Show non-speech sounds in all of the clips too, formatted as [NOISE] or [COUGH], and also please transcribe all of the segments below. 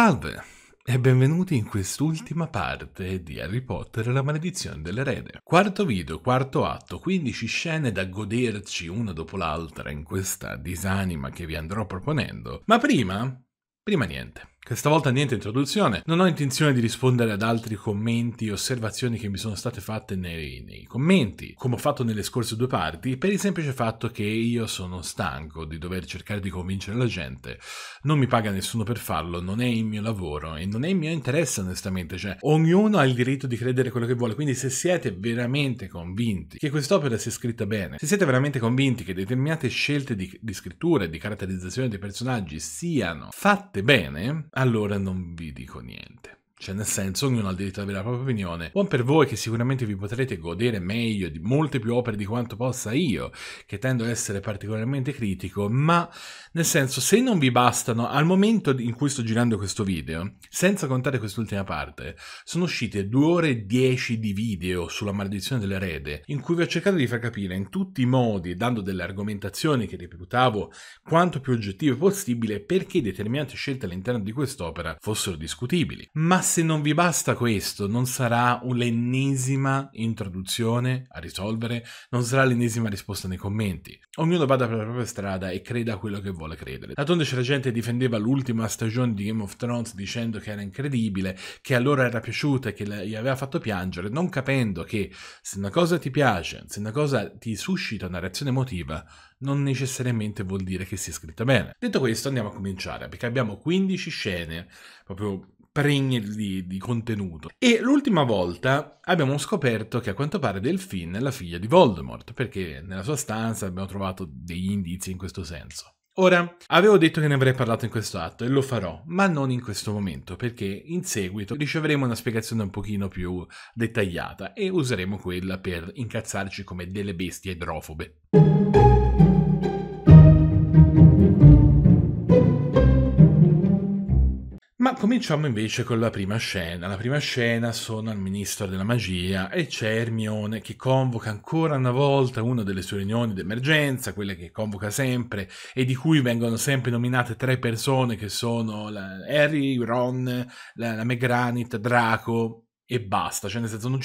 Salve e benvenuti in quest'ultima parte di Harry Potter e la maledizione dell'erede. Quarto video, quarto atto, 15 scene da goderci una dopo l'altra in questa disanima che vi andrò proponendo. Ma prima, prima niente. Questa volta niente introduzione, non ho intenzione di rispondere ad altri commenti e osservazioni che mi sono state fatte nei, nei, commenti, come ho fatto nelle scorse due parti, per il semplice fatto che io sono stanco di dover cercare di convincere la gente, non mi paga nessuno per farlo, non è il mio lavoro e non è il mio interesse onestamente, cioè ognuno ha il diritto di credere quello che vuole, quindi se siete veramente convinti che quest'opera sia scritta bene, se siete veramente convinti che determinate scelte di, di scrittura e di caratterizzazione dei personaggi siano fatte bene, allora non vi dico niente. Cioè, nel senso, ognuno ha il diritto di avere la propria opinione. Buon per voi che sicuramente vi potrete godere meglio di molte più opere di quanto possa io, che tendo ad essere particolarmente critico, ma nel senso, se non vi bastano, al momento in cui sto girando questo video, senza contare quest'ultima parte, sono uscite 2 ore e 10 di video sulla maledizione dell'erede, in cui vi ho cercato di far capire in tutti i modi, dando delle argomentazioni che reputavo quanto più oggettive possibile, perché determinate scelte all'interno di quest'opera fossero discutibili. Ma se non vi basta questo, non sarà l'ennesima introduzione a risolvere, non sarà l'ennesima risposta nei commenti. Ognuno vada per la propria strada e creda quello che vuole credere. D'altronde c'era gente che difendeva l'ultima stagione di Game of Thrones dicendo che era incredibile, che allora era piaciuta e che gli aveva fatto piangere, non capendo che se una cosa ti piace, se una cosa ti suscita una reazione emotiva, non necessariamente vuol dire che sia scritta bene. Detto questo, andiamo a cominciare, perché abbiamo 15 scene, proprio pregne di, di contenuto. E l'ultima volta abbiamo scoperto che a quanto pare Delphine è la figlia di Voldemort, perché nella sua stanza abbiamo trovato degli indizi in questo senso. Ora, avevo detto che ne avrei parlato in questo atto e lo farò, ma non in questo momento, perché in seguito riceveremo una spiegazione un pochino più dettagliata e useremo quella per incazzarci come delle bestie idrofobe. cominciamo invece con la prima scena. La prima scena sono al ministro della magia e c'è Hermione che convoca ancora una volta una delle sue riunioni d'emergenza, quelle che convoca sempre e di cui vengono sempre nominate tre persone che sono Harry, Ron, la, la Megranit, Draco e basta, cioè nel senso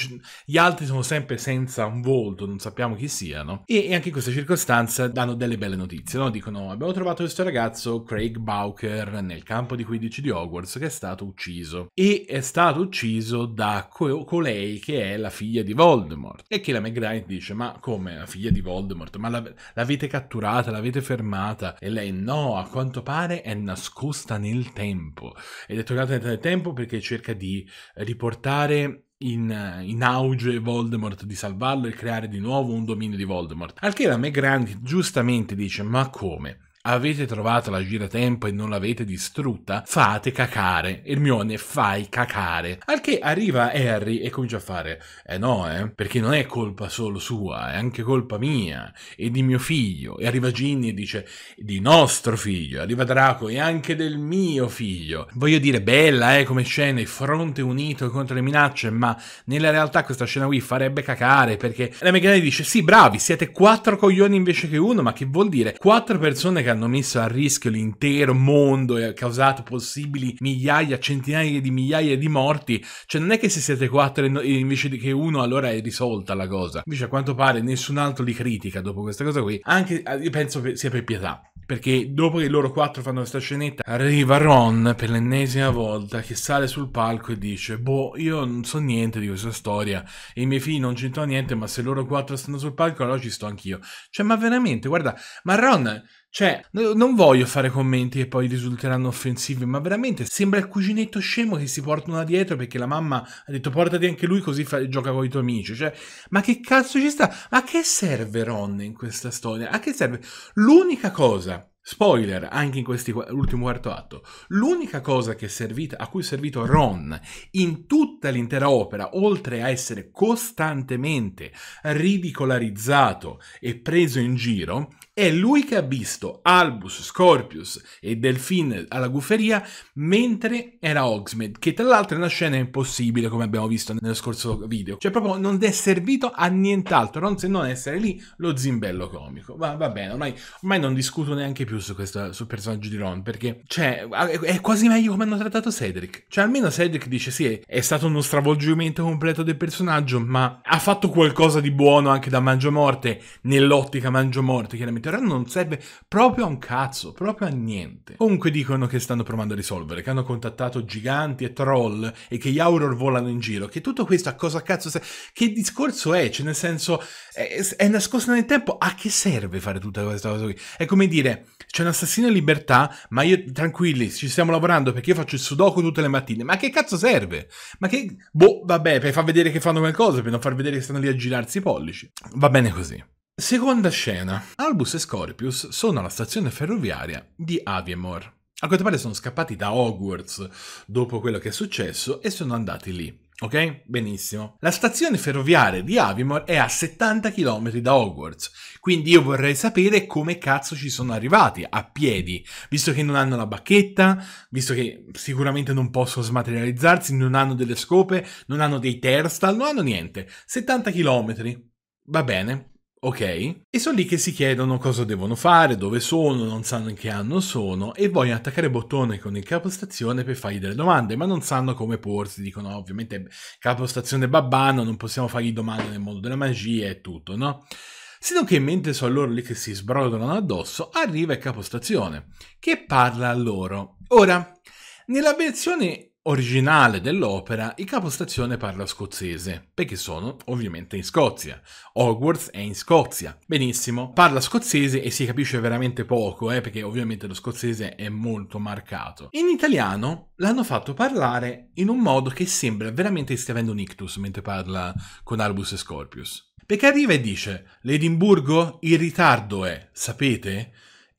gli altri sono sempre senza un volto, non sappiamo chi siano e, e anche in questa circostanza danno delle belle notizie, no? dicono abbiamo trovato questo ragazzo Craig Bowker nel campo di 15 di Hogwarts che è stato ucciso e è stato ucciso da co- colei che è la figlia di Voldemort e che la McGrath dice ma come la figlia di Voldemort? Ma la, l'avete catturata, l'avete fermata e lei no, a quanto pare è nascosta nel tempo ed è tornata nel tempo perché cerca di eh, riportare portare in, in, auge Voldemort di salvarlo e creare di nuovo un dominio di Voldemort. Al che la Meg Grant giustamente dice: Ma come? Avete trovato la giratempo e non l'avete distrutta? Fate cacare. Ermione, fai cacare. Al che arriva Harry e comincia a fare: Eh no, eh, perché non è colpa solo sua, è anche colpa mia e di mio figlio. E arriva Ginny e dice: Di nostro figlio. Arriva Draco e anche del mio figlio. Voglio dire, bella, eh, come scena, il fronte unito contro le minacce, ma nella realtà questa scena qui farebbe cacare perché la Meghan dice: Sì, bravi, siete quattro coglioni invece che uno, ma che vuol dire? Quattro persone che hanno messo a rischio l'intero mondo e ha causato possibili migliaia, centinaia di migliaia di morti, cioè non è che se siete quattro invece che uno allora è risolta la cosa. Invece a quanto pare nessun altro li critica dopo questa cosa qui, anche ah, io penso sia per pietà. Perché dopo che loro quattro fanno questa scenetta, arriva Ron per l'ennesima volta che sale sul palco e dice: Boh, io non so niente di questa storia. E i miei figli non c'entrano niente, ma se loro quattro stanno sul palco, allora ci sto anch'io. Cioè, ma veramente, guarda, ma Ron cioè, non voglio fare commenti che poi risulteranno offensivi, ma veramente sembra il cuginetto scemo che si porta una dietro perché la mamma ha detto portati anche lui così fa- gioca con i tuoi amici. Cioè, ma che cazzo ci sta? Ma che serve Ron in questa storia? A che serve? L'unica cosa Spoiler, anche in quest'ultimo quarto atto, l'unica cosa servita, a cui è servito Ron in tutta l'intera opera, oltre a essere costantemente ridicolarizzato e preso in giro, è lui che ha visto Albus, Scorpius e Delphine alla guferia mentre era Hogsmeade, che tra l'altro è una scena impossibile come abbiamo visto nello scorso video. Cioè proprio non è servito a nient'altro se non essere lì lo zimbello comico. Ma va bene, ormai, ormai non discuto neanche più su questo, sul personaggio di Ron perché cioè, è quasi meglio come hanno trattato Cedric. Cioè almeno Cedric dice sì, è stato uno stravolgimento completo del personaggio, ma ha fatto qualcosa di buono anche da Mangio Morte, nell'ottica Mangio Morte chiaramente Meteor non serve proprio a un cazzo, proprio a niente. Comunque dicono che stanno provando a risolvere, che hanno contattato giganti e troll e che gli Auror volano in giro, che tutto questo a cosa cazzo serve? Che discorso è? Cioè nel senso, è, è nascosta nel tempo, a che serve fare tutta questa cosa qui? È come dire, c'è un assassino in libertà, ma io tranquilli, ci stiamo lavorando perché io faccio il sudoku tutte le mattine, ma che cazzo serve? Ma che... Boh, vabbè, per far vedere che fanno qualcosa, per non far vedere che stanno lì a girarsi i pollici. Va bene così. Seconda scena. Albus e Scorpius sono alla stazione ferroviaria di Aviemore. A quanto pare sono scappati da Hogwarts dopo quello che è successo e sono andati lì. Ok? Benissimo. La stazione ferroviaria di Avimore è a 70 km da Hogwarts, quindi io vorrei sapere come cazzo ci sono arrivati a piedi, visto che non hanno la bacchetta, visto che sicuramente non possono smaterializzarsi, non hanno delle scope, non hanno dei terstal, non hanno niente. 70 km. Va bene ok? E sono lì che si chiedono cosa devono fare, dove sono, non sanno in che anno sono e vogliono attaccare bottone con il capostazione per fargli delle domande, ma non sanno come porsi, dicono ovviamente capostazione babbano, non possiamo fargli domande nel mondo della magia e tutto, no? Se non che mentre sono loro lì che si sbrodolano addosso, arriva il capostazione, che parla a loro. Ora, nella versione originale dell'opera, il capostazione parla scozzese, perché sono ovviamente in Scozia. Hogwarts è in Scozia. Benissimo, parla scozzese e si capisce veramente poco, eh, perché ovviamente lo scozzese è molto marcato. In italiano l'hanno fatto parlare in un modo che sembra veramente stia avendo un ictus mentre parla con Albus e Scorpius. Perché arriva e dice: L'Edimburgo in ritardo è, sapete?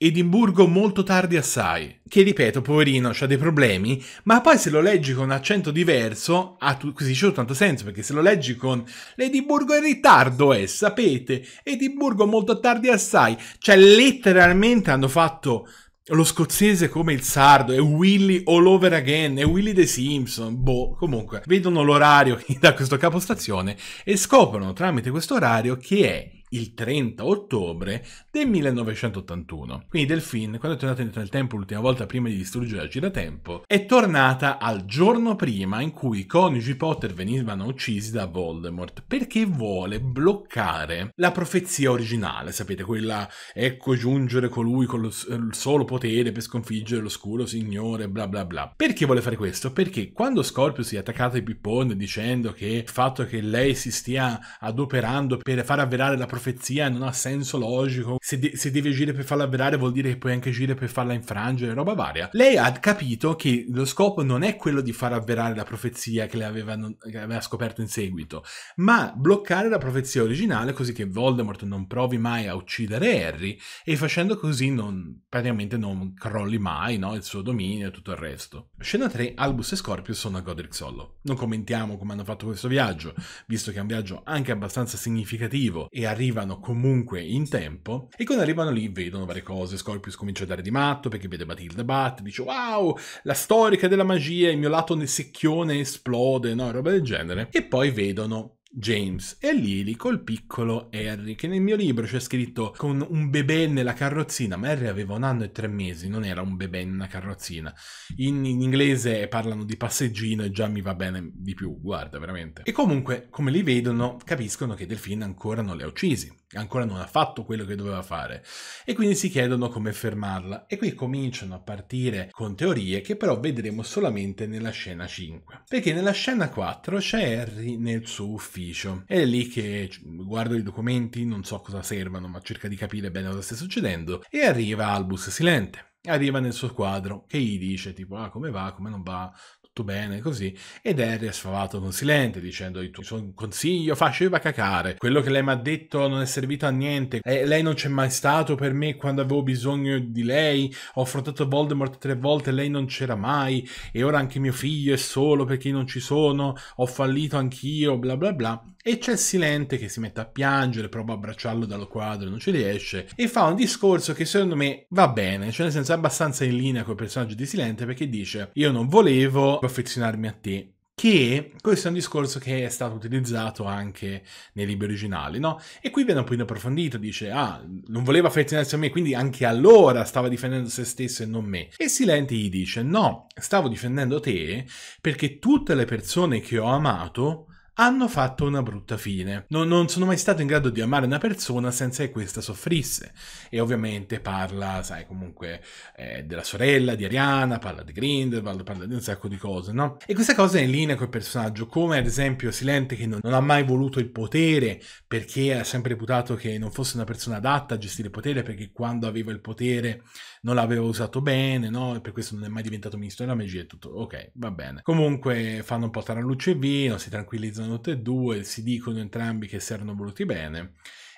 Edimburgo molto tardi assai, che ripeto, poverino, c'ha dei problemi, ma poi se lo leggi con un accento diverso, ha tu- così c'è tanto senso, perché se lo leggi con l'Edimburgo in ritardo è, eh, sapete, Edimburgo molto tardi assai, cioè letteralmente hanno fatto lo scozzese come il sardo è Willy all over again, è Willy the Simpson, boh, comunque, vedono l'orario [LAUGHS] da questo capostazione e scoprono tramite questo orario che è il 30 ottobre del 1981. Quindi Delphine, quando è tornata indietro nel tempo l'ultima volta prima di distruggere la giratempo, è tornata al giorno prima in cui i coniugi Potter venivano uccisi da Voldemort perché vuole bloccare la profezia originale, sapete, quella ecco giungere colui con lo, il solo potere per sconfiggere l'oscuro signore, bla bla bla. Perché vuole fare questo? Perché quando Scorpio si è attaccato ai pipponi dicendo che il fatto che lei si stia adoperando per far avverare la profezia profezia non ha senso logico, se, de se deve agire per farla avverare vuol dire che puoi anche agire per farla infrangere, roba varia. Lei ha capito che lo scopo non è quello di far avverare la profezia che, aveva, che aveva scoperto in seguito, ma bloccare la profezia originale così che Voldemort non provi mai a uccidere Harry e facendo così non, praticamente non crolli mai no? il suo dominio e tutto il resto. Scena 3, Albus e Scorpio sono a Godric Solo. Non commentiamo come hanno fatto questo viaggio, visto che è un viaggio anche abbastanza significativo e arriva arrivano comunque in tempo e quando arrivano lì vedono varie cose. Scorpius comincia a dare di matto perché vede Matilda Bat, dice wow, la storica della magia, il mio lato nel secchione esplode, no, roba del genere. E poi vedono James e Lily col piccolo Harry, che nel mio libro c'è scritto con un bebè nella carrozzina, ma Harry aveva un anno e tre mesi, non era un bebè nella carrozzina. In, in inglese parlano di passeggino e già mi va bene di più, guarda veramente. E comunque, come li vedono, capiscono che Delfin ancora non li ha uccisi, ancora non ha fatto quello che doveva fare e quindi si chiedono come fermarla e qui cominciano a partire con teorie che però vedremo solamente nella scena 5 perché nella scena 4 c'è Harry nel suo ufficio ufficio. Ed è lì che guardo i documenti, non so cosa servano, ma cerca di capire bene cosa sta succedendo, e arriva Albus Silente arriva nel suo quadro che gli dice tipo ah come va, come non va, tutto bene, così. Ed Harry ha sfavato con consilente, dicendo il tuo consiglio faceva cacare, quello che lei mi ha detto non è servito a niente, eh, lei non c'è mai stato per me quando avevo bisogno di lei, ho affrontato Voldemort tre volte, lei non c'era mai, e ora anche mio figlio è solo perché io non ci sono, ho fallito anch'io, bla bla bla. E c'è Silente che si mette a piangere, prova a abbracciarlo dallo quadro, non ci riesce, e fa un discorso che secondo me va bene, cioè nel senso è abbastanza in linea col personaggio di Silente perché dice io non volevo affezionarmi a te, che questo è un discorso che è stato utilizzato anche nei libri originali, no? E qui viene un po' in approfondito, dice, ah, non voleva affezionarsi a me, quindi anche allora stava difendendo se stesso e non me. E Silente gli dice, no, stavo difendendo te perché tutte le persone che ho amato hanno fatto una brutta fine. Non, non, sono mai stato in grado di amare una persona senza che questa soffrisse. E ovviamente parla, sai, comunque eh, della sorella di Ariana, parla di Grindelwald, parla di un sacco di cose, no? E questa cosa è in linea col personaggio, come ad esempio Silente che non, non ha mai voluto il potere perché ha sempre reputato che non fosse una persona adatta a gestire il potere perché quando aveva il potere non l'aveva usato bene, no? E per questo non è mai diventato ministro della magia e tutto. Ok, va bene. Comunque fanno un po' tra luce e vino, si tranquillizzano tutte e due, si dicono entrambi che si erano voluti bene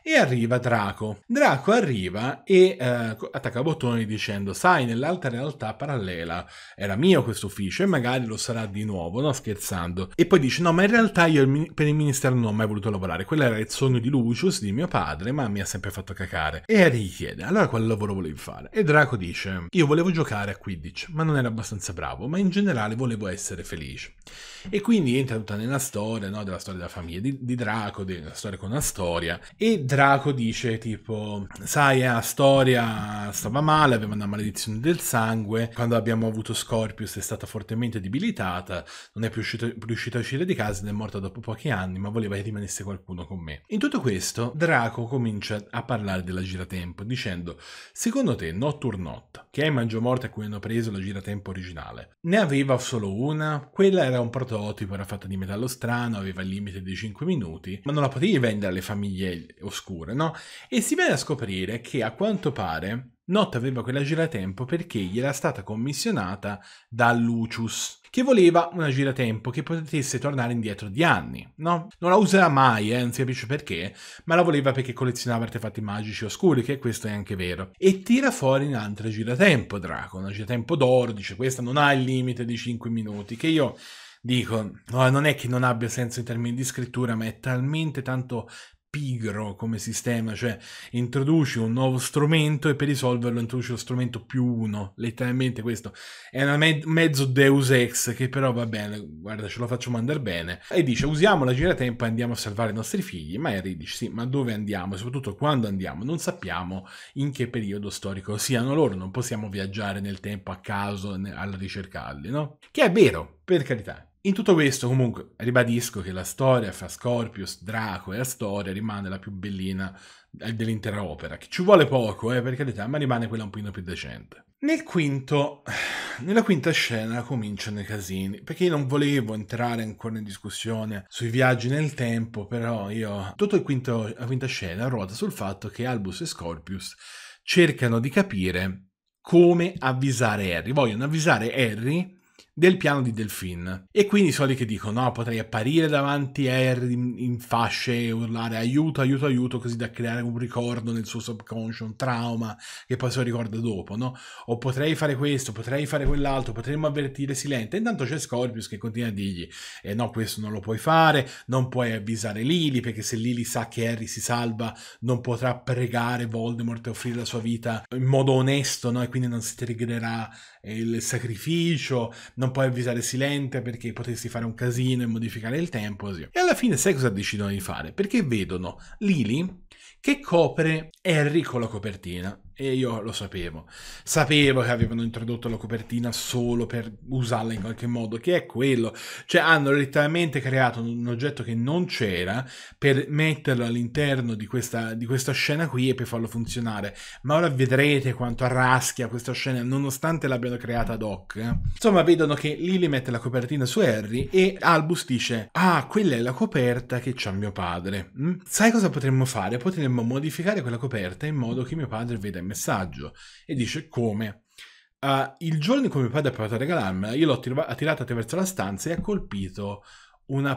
e arriva Draco. Draco arriva e eh, attacca bottoni dicendo sai nell'altra realtà parallela era mio questo ufficio e magari lo sarà di nuovo, no scherzando. E poi dice no ma in realtà io per il ministero non ho mai voluto lavorare, quello era il sogno di Lucius, di mio padre, ma mi ha sempre fatto cacare. E Harry chiede allora quale lavoro volevi fare? E Draco dice io volevo giocare a Quidditch ma non ero abbastanza bravo, ma in generale volevo essere felice. E quindi entra tutta nella storia, no, della storia della famiglia di, di Draco, della storia con storia. e Draco Draco dice tipo, sai, eh, la storia stava male, aveva una maledizione del sangue, quando abbiamo avuto Scorpius è stata fortemente debilitata, non è più riuscita, riuscita a uscire di casa ed è morta dopo pochi anni, ma voleva che rimanesse qualcuno con me. In tutto questo, Draco comincia a parlare della giratempo, dicendo, secondo te Notturnotte, che è Mangiomorte a cui hanno preso la giratempo originale, ne aveva solo una? Quella era un prototipo, era fatta di metallo strano, aveva il limite dei 5 minuti, ma non la potevi vendere alle famiglie oscure oscure, no? E si viene a scoprire che a quanto pare Notte aveva quella giratempo perché gli era stata commissionata da Lucius, che voleva una giratempo che potesse tornare indietro di anni, no? Non la userà mai, eh, non si capisce perché, ma la voleva perché collezionava artefatti magici oscuri, che questo è anche vero. E tira fuori un'altra giratempo, Draco, una giratempo d'oro, dice questa non ha il limite di 5 minuti, che io dico, non è che non abbia senso in termini di scrittura, ma è talmente tanto pigro come sistema, cioè introduci un nuovo strumento e per risolverlo introduci lo strumento più uno, letteralmente questo è un me- mezzo deus ex che però va bene, guarda ce lo facciamo andare bene e dice usiamo la giratempo e andiamo a salvare i nostri figli, ma Harry dice sì ma dove andiamo e soprattutto quando andiamo non sappiamo in che periodo storico siano loro, non possiamo viaggiare nel tempo a caso alla ricercarli, no? Che è vero, per carità, in tutto questo, comunque, ribadisco che la storia fra Scorpius, Draco e Astoria rimane la più bellina eh, dell'intera opera, che ci vuole poco, eh, per carità, ma rimane quella un pochino più decente. Nel quinto, nella quinta scena cominciano i casini, perché io non volevo entrare ancora in discussione sui viaggi nel tempo, però io, tutto il quinto, la quinta scena ruota sul fatto che Albus e Scorpius cercano di capire come avvisare Harry, vogliono avvisare Harry del piano di Delphine. E quindi i lì che dicono: no, potrei apparire davanti a Harry in, fasce e urlare aiuto, aiuto, aiuto, così da creare un ricordo nel suo subconscio, un trauma che poi se lo ricorda dopo, no? O potrei fare questo, potrei fare quell'altro, potremmo avvertire Silente. Intanto c'è Scorpius che continua a dirgli: eh, no, questo non lo puoi fare, non puoi avvisare Lily, perché se Lily sa che Harry si salva, non potrà pregare Voldemort e offrire la sua vita in modo onesto, no? E quindi non si triggererà il sacrificio, non puoi avvisare Silente perché potresti fare un casino e modificare il tempo. Così. E alla fine sai cosa decidono di fare? Perché vedono Lily che copre Harry con la copertina e io lo sapevo. Sapevo che avevano introdotto la copertina solo per usarla in qualche modo, che è quello. Cioè hanno letteralmente creato un oggetto che non c'era per metterlo all'interno di questa, di questa scena qui e per farlo funzionare. Ma ora vedrete quanto raschia questa scena, nonostante l'abbiano creata ad hoc. Insomma, vedono che Lily mette la copertina su Harry e Albus dice, ah, quella è la coperta che c'ha mio padre. Mm? Sai cosa potremmo fare? Potremmo modificare quella coperta in modo che mio padre veda messaggio e dice come. Uh, il giorno in cui mio padre ha provato a regalarmela, io l'ho tir- tirata attraverso la stanza e ha colpito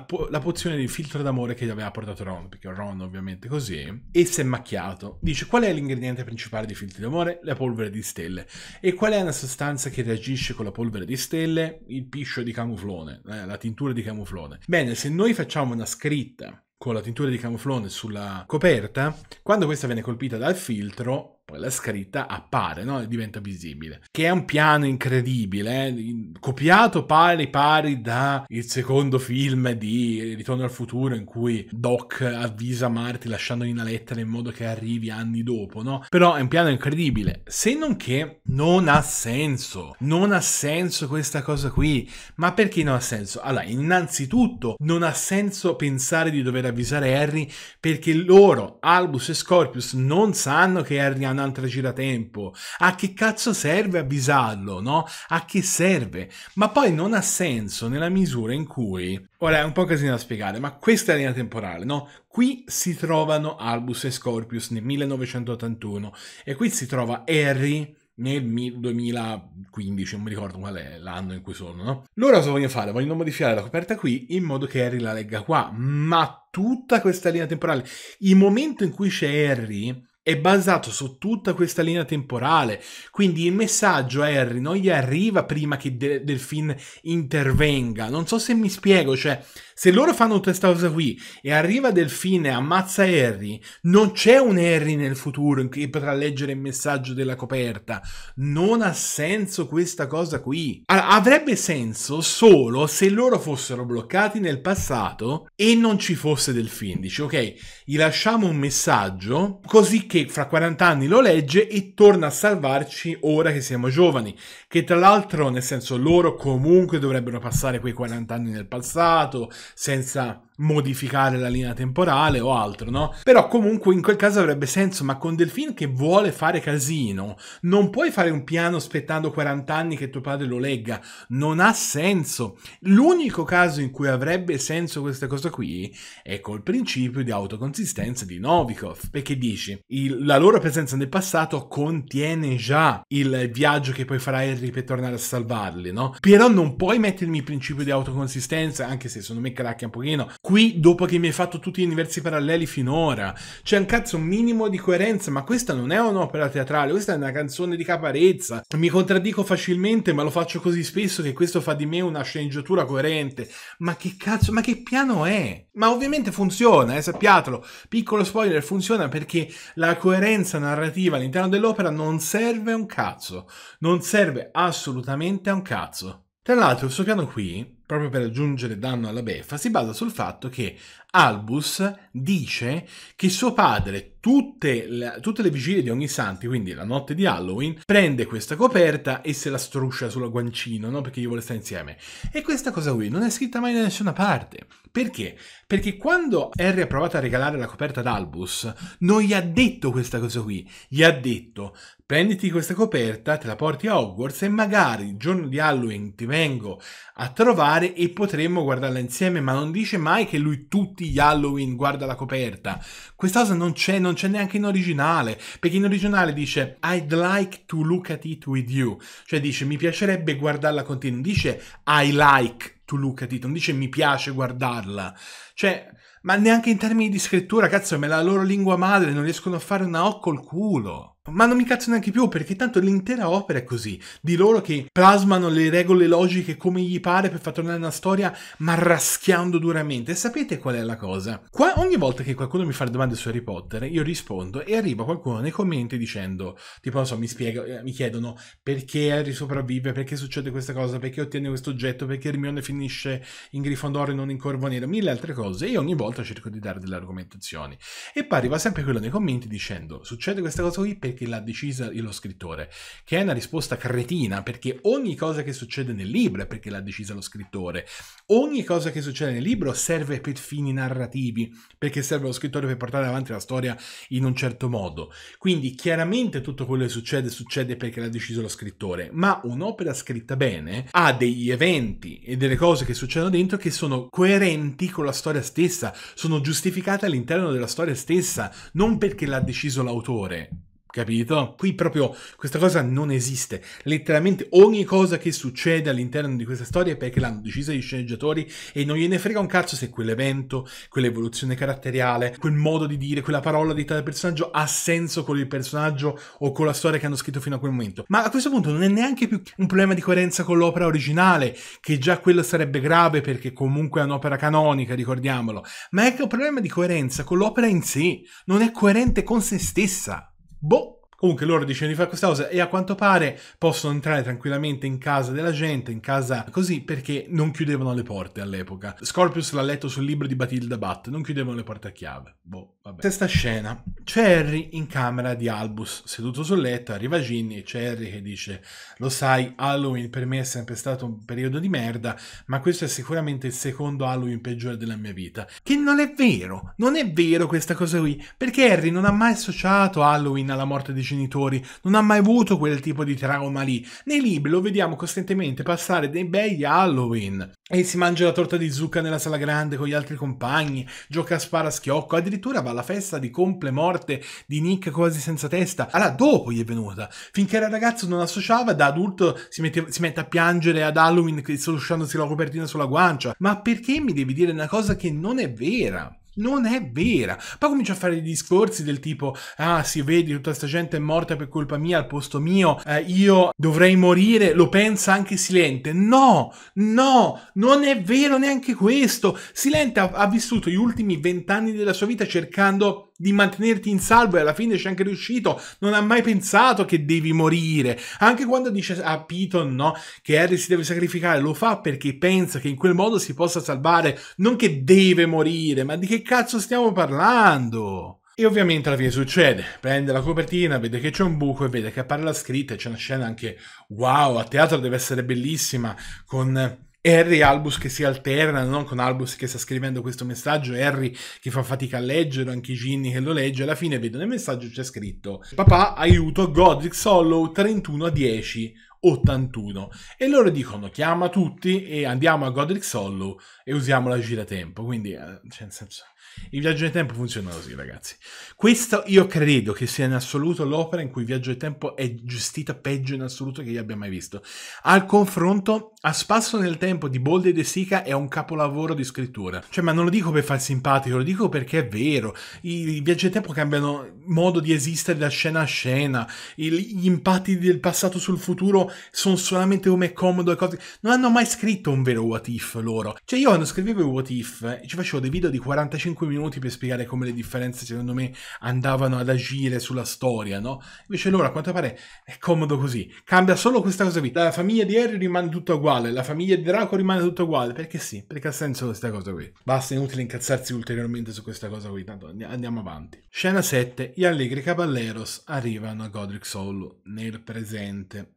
po- la pozione di filtro d'amore che gli aveva portato Ron, perché Ron ovviamente così, e si è macchiato. Dice qual è l'ingrediente principale dei filtri d'amore? La polvere di stelle. E qual è una sostanza che reagisce con la polvere di stelle? Il piscio di camuflone, eh, la tintura di camuflone. Bene, se noi facciamo una scritta con la tintura di camuflone sulla coperta, quando questa viene colpita dal filtro, la scritta appare, no? diventa visibile. Che è un piano incredibile, eh? copiato pari pari dal secondo film di Ritorno al futuro in cui Doc avvisa Marty lasciandogli una lettera in modo che arrivi anni dopo, no? Però è un piano incredibile, se non che non ha senso, non ha senso questa cosa qui. Ma perché non ha senso? Allora, innanzitutto non ha senso pensare di dover avvisare Harry perché loro, Albus e Scorpius, non sanno che Harry hanno un'altra giratempo. A che cazzo serve avvisarlo, no? A che serve? Ma poi non ha senso nella misura in cui... Ora è un po' casino da spiegare, ma questa è la linea temporale, no? Qui si trovano Albus e Scorpius nel 1981 e qui si trova Harry nel 2015, non mi ricordo qual è l'anno in cui sono, no? Loro cosa vogliono fare? Vogliono modificare la coperta qui in modo che Harry la legga qua, ma tutta questa linea temporale, il momento in cui c'è Harry è basato su tutta questa linea temporale, quindi il messaggio a Harry non gli arriva prima che de- Delfin intervenga. Non so se mi spiego, cioè se loro fanno questa cosa qui e arriva Delfine e ammazza Harry, non c'è un Harry nel futuro che potrà leggere il messaggio della coperta. Non ha senso questa cosa qui. Allora, avrebbe senso solo se loro fossero bloccati nel passato e non ci fosse Delfine. Dici, ok, gli lasciamo un messaggio così che fra 40 anni lo legge e torna a salvarci ora che siamo giovani. Che tra l'altro, nel senso, loro comunque dovrebbero passare quei 40 anni nel passato senza modificare la linea temporale o altro, no? Però comunque in quel caso avrebbe senso, ma con Delphine che vuole fare casino, non puoi fare un piano aspettando 40 anni che tuo padre lo legga, non ha senso. L'unico caso in cui avrebbe senso questa cosa qui è col principio di autoconsistenza di Novikov, perché dici, il, la loro presenza nel passato contiene già il viaggio che poi farà Henry per tornare a salvarli, no? Però non puoi mettermi il principio di autoconsistenza, anche se secondo me cracchia un pochino, qui dopo che mi hai fatto tutti gli universi paralleli finora. C'è un cazzo minimo di coerenza, ma questa non è un'opera teatrale, questa è una canzone di caparezza. Mi contraddico facilmente, ma lo faccio così spesso che questo fa di me una sceneggiatura coerente. Ma che cazzo, ma che piano è? Ma ovviamente funziona, eh, sappiatelo. Piccolo spoiler, funziona perché la coerenza narrativa all'interno dell'opera non serve a un cazzo. Non serve assolutamente a un cazzo. Tra l'altro, questo piano qui proprio per aggiungere danno alla beffa, si basa sul fatto che Albus dice che suo padre tutte le, tutte le vigilie di ogni santi, quindi la notte di Halloween, prende questa coperta e se la struscia sul guancino, no? Perché gli vuole stare insieme. E questa cosa qui non è scritta mai da nessuna parte. Perché? Perché quando Harry ha provato a regalare la coperta ad Albus, non gli ha detto questa cosa qui. Gli ha detto, prenditi questa coperta, te la porti a Hogwarts e magari il giorno di Halloween ti vengo a trovare e potremmo guardarla insieme, ma non dice mai che lui tutti tutti gli Halloween guarda la coperta. Questa cosa non c'è, non c'è neanche in originale, perché in originale dice I'd like to look at it with you, cioè dice mi piacerebbe guardarla con te, non dice I like to look at it, non dice mi piace guardarla. Cioè, ma neanche in termini di scrittura, cazzo, ma la loro lingua madre non riescono a fare una O col culo ma non mi cazzo neanche più perché tanto l'intera opera è così, di loro che plasmano le regole logiche come gli pare per far tornare una storia, ma raschiando duramente. E sapete qual è la cosa? Qua ogni volta che qualcuno mi fa domande su Harry Potter, io rispondo e arriva qualcuno nei commenti dicendo, tipo non so, mi, spiega, eh, mi chiedono perché Harry sopravvive, perché succede questa cosa, perché ottiene questo oggetto, perché Hermione finisce in Grifondoro e non in Corvo Nero, mille altre cose. E io ogni volta cerco di dare delle argomentazioni. E poi arriva sempre quello nei commenti dicendo, succede questa cosa qui perché che l'ha decisa lo scrittore, che è una risposta cretina perché ogni cosa che succede nel libro è perché l'ha decisa lo scrittore, ogni cosa che succede nel libro serve per fini narrativi, perché serve lo scrittore per portare avanti la storia in un certo modo. Quindi chiaramente tutto quello che succede succede perché l'ha deciso lo scrittore, ma un'opera scritta bene ha degli eventi e delle cose che succedono dentro che sono coerenti con la storia stessa, sono giustificate all'interno della storia stessa, non perché l'ha deciso l'autore. Capito? Qui proprio questa cosa non esiste. Letteralmente ogni cosa che succede all'interno di questa storia è perché l'hanno deciso gli sceneggiatori e non gliene frega un cazzo se quell'evento, quell'evoluzione caratteriale, quel modo di dire, quella parola di tale personaggio ha senso con il personaggio o con la storia che hanno scritto fino a quel momento. Ma a questo punto non è neanche più un problema di coerenza con l'opera originale, che già quello sarebbe grave perché comunque è un'opera canonica, ricordiamolo, ma è che un problema di coerenza con l'opera in sé, non è coerente con se stessa. Boh. Comunque loro decidono di fare questa cosa e a quanto pare possono entrare tranquillamente in casa della gente, in casa così, perché non chiudevano le porte all'epoca. Scorpius l'ha letto sul libro di Batilda Bat, non chiudevano le porte a chiave. Boh. Vabbè. Sesta scena. C'è Harry in camera di Albus, seduto sul letto, arriva Ginny e c'è Harry che dice lo sai, Halloween per me è sempre stato un periodo di merda, ma questo è sicuramente il secondo Halloween peggiore della mia vita. Che non è vero, non è vero questa cosa qui, perché Harry non ha mai associato Halloween alla morte dei genitori, non ha mai avuto quel tipo di trauma lì. Nei libri lo vediamo costantemente passare dei bei Halloween. E si mangia la torta di zucca nella sala grande con gli altri compagni, gioca a spara schiocco, addirittura va alla alla festa di comple morte di Nick quasi senza testa. Allora, dopo gli è venuta. Finché era ragazzo non associava, da adulto si, mette, si mette a piangere ad Halloween solusciandosi la copertina sulla guancia. Ma perché mi devi dire una cosa che non è vera? non è vera. Poi comincio a fare dei discorsi del tipo: Ah, si vedi, tutta questa gente è morta per colpa mia al posto mio, eh, io dovrei morire. Lo pensa anche Silente. No, no, non è vero neanche questo. Silente ha, ha vissuto gli ultimi vent'anni della sua vita cercando di mantenerti in salvo e alla fine ci è anche riuscito. Non ha mai pensato che devi morire. Anche quando dice a Piton no, che Harry si deve sacrificare, lo fa perché pensa che in quel modo si possa salvare. Non che deve morire, ma di che cazzo stiamo parlando? E ovviamente alla fine succede, prende la copertina, vede che c'è un buco e vede che appare la scritta, e c'è una scena anche wow, a teatro deve essere bellissima, con Harry e Albus che si alternano, non con Albus che sta scrivendo questo messaggio, Harry che fa fatica a leggere, anche Ginny che lo legge, alla fine vedo nel messaggio c'è scritto papà aiuto Godric Solo 31 a 10 81 e loro dicono chiama tutti e andiamo a Godric Solo e usiamo la giratempo quindi eh, cioè, senso, il viaggio nel tempo funziona così, ragazzi. Questa io credo che sia in assoluto l'opera in cui il viaggio nel tempo è gestita peggio in assoluto che io abbia mai visto. Al confronto, A spasso nel tempo di e De Sica è un capolavoro di scrittura. Cioè, ma non lo dico per far simpatico, lo dico perché è vero. I, i viaggi nel tempo cambiano modo di esistere da scena a scena. Il, gli impatti del passato sul futuro sono solamente come comodo e cose. Non hanno mai scritto un vero what if loro. Cioè, io quando scrivevo i what if ci facevo dei video di 45 5 minuti per spiegare come le differenze secondo me andavano ad agire sulla storia, no? Invece loro a quanto pare è comodo così, cambia solo questa cosa qui, la famiglia di Harry rimane tutta uguale, la famiglia di Draco rimane tutta uguale, perché sì, perché ha senso questa cosa qui. Basta, inutile incazzarsi ulteriormente su questa cosa qui, tanto andiamo avanti. Scena 7, gli allegri caballeros arrivano a Godric Soul nel presente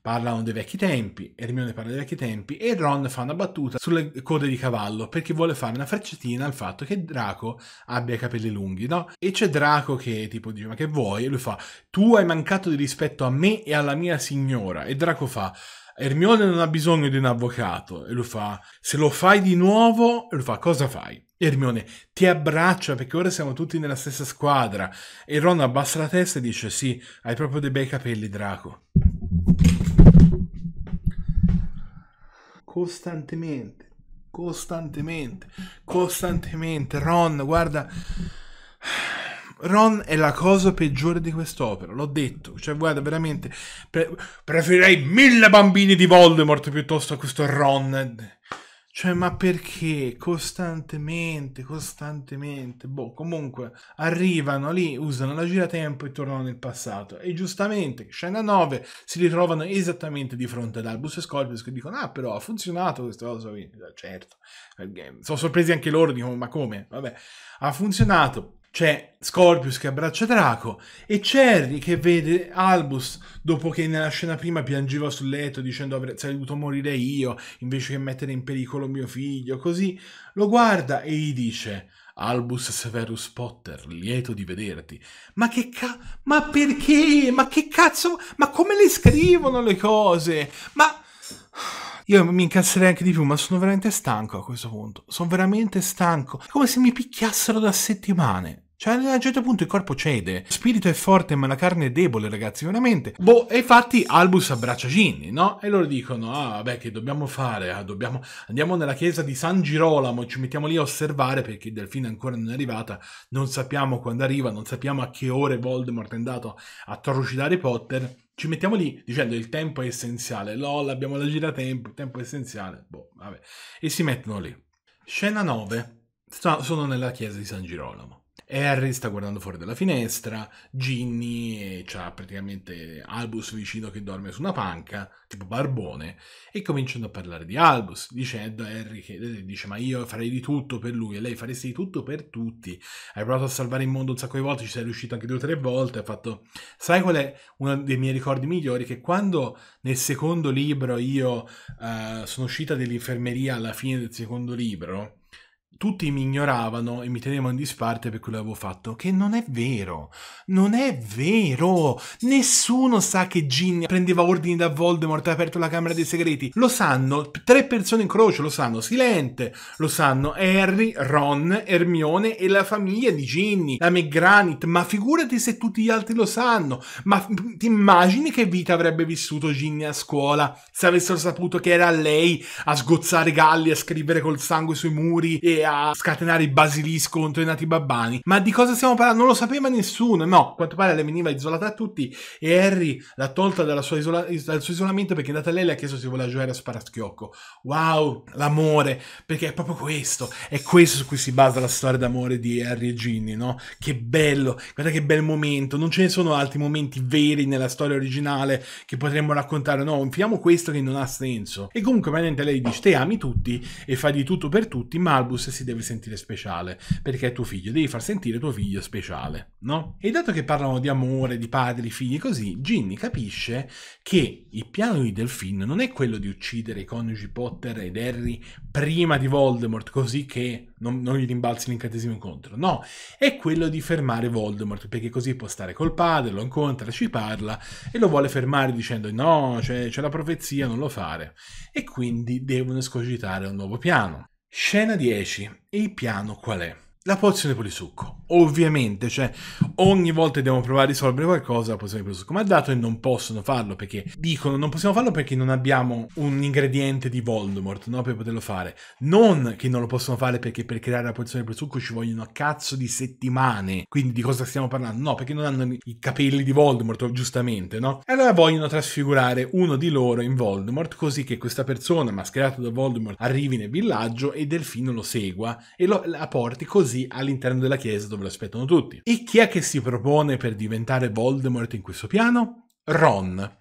parlano dei vecchi tempi, Hermione parla dei vecchi tempi e Ron fa una battuta sulle code di cavallo perché vuole fare una frecciatina al fatto che Draco abbia i capelli lunghi, no? E c'è Draco che tipo dice ma che vuoi? E lui fa tu hai mancato di rispetto a me e alla mia signora e Draco fa Ermione non ha bisogno di un avvocato e lui fa se lo fai di nuovo e lui fa cosa fai? Ermione ti abbraccia perché ora siamo tutti nella stessa squadra e Ron abbassa la testa e dice sì hai proprio dei bei capelli Draco costantemente, costantemente, costantemente. Ron, guarda, Ron è la cosa peggiore di quest'opera, l'ho detto. Cioè, guarda, veramente, pre- preferirei mille bambini di Voldemort piuttosto a questo Ron cioè, ma perché costantemente, costantemente? Boh, comunque arrivano lì, usano la giratempo e tornano nel passato. E giustamente, scena 9, si ritrovano esattamente di fronte ad Albus e Scorpius che dicono: Ah, però ha funzionato questa cosa. Cioè, certo, eh, sono sorpresi anche loro, dicono: Ma come? Vabbè, ha funzionato c'è Scorpius che abbraccia Draco e Cherry che vede Albus dopo che nella scena prima piangeva sul letto dicendo avrei dovuto morire io invece che mettere in pericolo mio figlio, così lo guarda e gli dice Albus Severus Potter, lieto di vederti. Ma che ca... Ma perché? Ma che cazzo? Ma come le scrivono le cose? Ma... Io mi incasserei anche di più, ma sono veramente stanco a questo punto. Sono veramente stanco. È come se mi picchiassero da settimane. Cioè, a un certo punto il corpo cede. Lo spirito è forte, ma la carne è debole, ragazzi, veramente. Boh, e infatti Albus abbraccia Ginny, no? E loro dicono: Ah, vabbè, che dobbiamo fare? Ah, dobbiamo... Andiamo nella chiesa di San Girolamo, ci mettiamo lì a osservare perché il delfino ancora non è arrivata. Non sappiamo quando arriva, non sappiamo a che ore Voldemort è andato a trucidare Potter. Ci mettiamo lì dicendo il tempo è essenziale. LOL, abbiamo la gira tempo, il tempo è essenziale. Boh, vabbè. E si mettono lì. Scena 9. Sono nella chiesa di San Girolamo. Harry sta guardando fuori dalla finestra, Ginny eh, c'ha praticamente Albus vicino che dorme su una panca, tipo barbone, e cominciano a parlare di Albus, dicendo a Harry che eh, dice ma io farei di tutto per lui e lei faresti di tutto per tutti. Hai provato a salvare il mondo un sacco di volte, ci sei riuscito anche due o tre volte, hai fatto... Sai qual è uno dei miei ricordi migliori? Che quando nel secondo libro io uh, sono uscita dell'infermeria alla fine del secondo libro, tutti mi ignoravano e mi tenevano in disparte per quello che avevo fatto, che non è vero, non è vero, nessuno sa che Ginny prendeva ordini da Voldemort e ha aperto la Camera dei Segreti, lo sanno, tre persone in croce lo sanno, Silente lo sanno, Harry, Ron, Hermione e la famiglia di Ginny, la McGranit, ma figurati se tutti gli altri lo sanno, ma ti immagini che vita avrebbe vissuto Ginny a scuola se avessero saputo che era lei a sgozzare galli, a scrivere col sangue sui muri e a a scatenare i basilisco contro i nati babbani. Ma di cosa stiamo parlando? Non lo sapeva nessuno. No, a quanto pare lei veniva isolata da tutti e Harry l'ha tolta isola- dal suo isolamento perché è andata a lei e le ha chiesto se voleva giocare a sparaschiocco. Wow, l'amore, perché è proprio questo. È questo su cui si basa la storia d'amore di Harry e Ginny, no? Che bello, guarda che bel momento. Non ce ne sono altri momenti veri nella storia originale che potremmo raccontare. No, infiamo questo che non ha senso. E comunque, praticamente lei dice: Te ami tutti e fai di tutto per tutti. Malbus si si deve sentire speciale, perché è tuo figlio, devi far sentire tuo figlio speciale, no? E dato che parlano di amore, di padri, figli, così, Ginny capisce che il piano di Delfin non è quello di uccidere i coniugi Potter ed Harry prima di Voldemort, così che non, non gli rimbalzi l'incantesimo incontro, no, è quello di fermare Voldemort, perché così può stare col padre, lo incontra, ci parla e lo vuole fermare dicendo no, c'è, c'è la profezia, non lo fare. E quindi devono escogitare un nuovo piano. Scena 10. il piano qual è? La pozione polisucco, ovviamente, cioè ogni volta che devono provare a risolvere qualcosa la pozione polisucco, ma dato che non possono farlo perché dicono non possiamo farlo perché non abbiamo un ingrediente di Voldemort no, per poterlo fare, non che non lo possono fare perché per creare la pozione polisucco ci vogliono a cazzo di settimane, quindi di cosa stiamo parlando? No, perché non hanno i capelli di Voldemort, giustamente, no? E allora vogliono trasfigurare uno di loro in Voldemort così che questa persona mascherata da Voldemort arrivi nel villaggio e Delfino lo segua e lo, la porti così mesi all'interno della chiesa dove lo aspettano tutti. E chi è che si propone per diventare Voldemort in questo piano? Ron,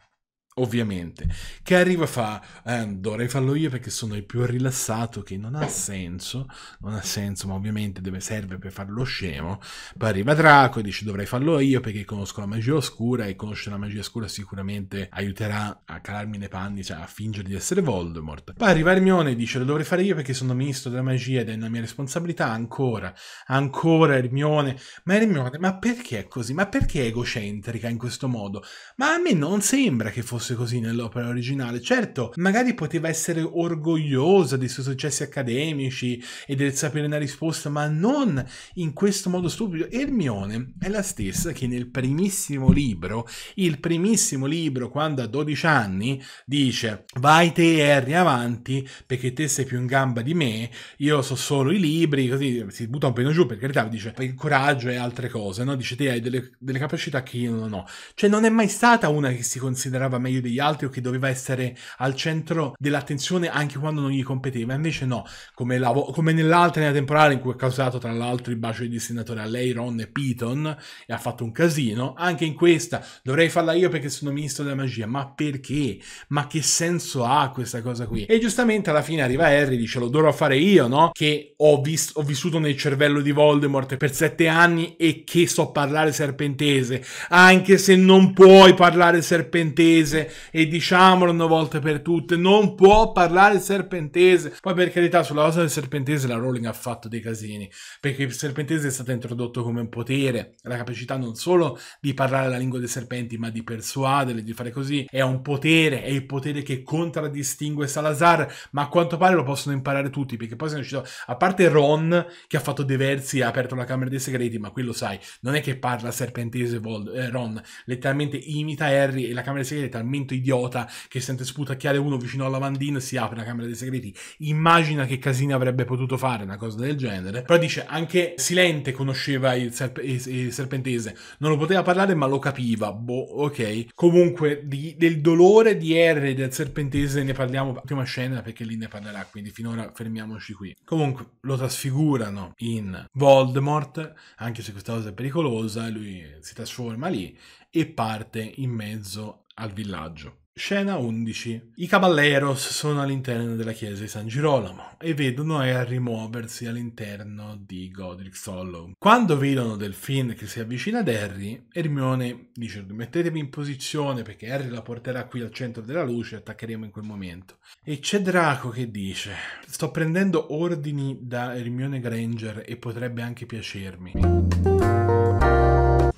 ovviamente, che arriva fa, eh, dovrei farlo io perché sono il più rilassato, che non ha senso, non ha senso, ma ovviamente deve serve per farlo scemo. Poi arriva Draco e dice dovrei farlo io perché conosco la magia oscura e conoscere la magia oscura sicuramente aiuterà a calarmi nei panni, cioè a fingere di essere Voldemort. Poi arriva Hermione e dice lo dovrei fare io perché sono ministro della magia ed è una mia responsabilità ancora, ancora Hermione. Ma Hermione, ma perché è così? Ma perché è egocentrica in questo modo? Ma a me non sembra che fosse fosse così nell'opera originale. Certo, magari poteva essere orgogliosa dei suoi successi accademici e del sapere una risposta, ma non in questo modo stupido. Ermione è la stessa che nel primissimo libro, il primissimo libro quando ha 12 anni, dice vai te Harry avanti perché te sei più in gamba di me, io so solo i libri, così si butta un pennino giù per carità, dice il coraggio e altre cose, no? dice te hai delle, delle capacità che io non ho. Cioè non è mai stata una che si considerava meglio meglio degli altri o che doveva essere al centro dell'attenzione anche quando non gli competeva. Invece no, come, la, come nell'altra temporale in cui ha causato tra l'altro il bacio di destinatore a lei, Ron e Piton e ha fatto un casino, anche in questa dovrei farla io perché sono ministro della magia. Ma perché? Ma che senso ha questa cosa qui? E giustamente alla fine arriva Harry dice lo dovrò fare io, no? Che ho, vis- ho vissuto nel cervello di Voldemort per sette anni e che so parlare serpentese, anche se non puoi parlare serpentese serpentese e diciamolo una volta per tutte, non può parlare serpentese. Poi per carità sulla cosa del serpentese la Rowling ha fatto dei casini, perché il serpentese è stato introdotto come un potere, la capacità non solo di parlare la lingua dei serpenti, ma di persuaderli, di fare così, è un potere, è il potere che contraddistingue Salazar, ma a quanto pare lo possono imparare tutti, perché poi sono riuscito, a parte Ron che ha fatto dei versi, ha aperto la Camera dei Segreti, ma qui lo sai, non è che parla serpentese eh, Ron, letteralmente imita Harry e la Camera dei Segreti è talmente frammento idiota che sente sputacchiare uno vicino al lavandino e si apre la Camera dei Segreti. Immagina che casino avrebbe potuto fare una cosa del genere. Però dice anche Silente conosceva il, serp- il serpentese, non lo poteva parlare ma lo capiva. Boh, ok. Comunque di, del dolore di R del serpentese ne parliamo la prima scena perché lì ne parlerà, quindi finora fermiamoci qui. Comunque lo trasfigurano in Voldemort, anche se questa cosa è pericolosa, lui si trasforma lì e parte in mezzo al villaggio. Scena 11. I caballeros sono all'interno della chiesa di San Girolamo e vedono Harry muoversi all'interno di Godric Hollow. Quando vedono Delfin che si avvicina ad Harry, Hermione dice mettetevi in posizione perché Harry la porterà qui al centro della luce e attaccheremo in quel momento. E c'è Draco che dice sto prendendo ordini da Hermione Granger e potrebbe anche piacermi.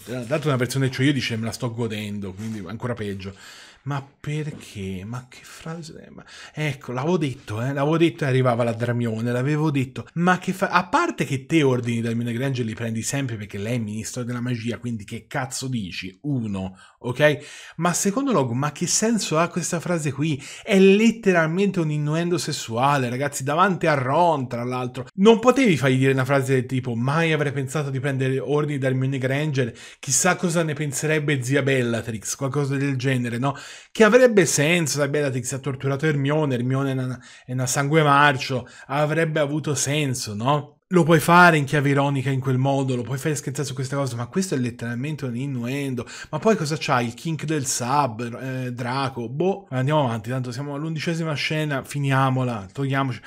Dato una versione che ho io dice me la sto godendo, quindi ancora peggio. Ma perché? Ma che frase? Ma... Ecco, l'avevo detto, eh, l'avevo detto e arrivava la Dramione, l'avevo detto. Ma che fa... A parte che te ordini dal Minegrangelo li prendi sempre perché lei è ministro della magia, quindi che cazzo dici? Uno, ok? Ma secondo Log, ma che senso ha questa frase qui? È letteralmente un innuendo sessuale, ragazzi, davanti a Ron, tra l'altro. Non potevi fargli dire una frase del tipo mai avrei pensato di prendere ordini dal Minegrangelo, chissà cosa ne penserebbe zia Bellatrix, qualcosa del genere, no? che avrebbe senso, sai, Bellatrix ha torturato Hermione, Hermione è una, è sangue marcio, avrebbe avuto senso, no? lo puoi fare in chiave ironica in quel modo, lo puoi fare scherzare su questa cosa, ma questo è letteralmente un innuendo. Ma poi cosa c'ha? Il kink del sub, eh, Draco, boh, andiamo avanti, tanto siamo all'undicesima scena, finiamola, togliamoci.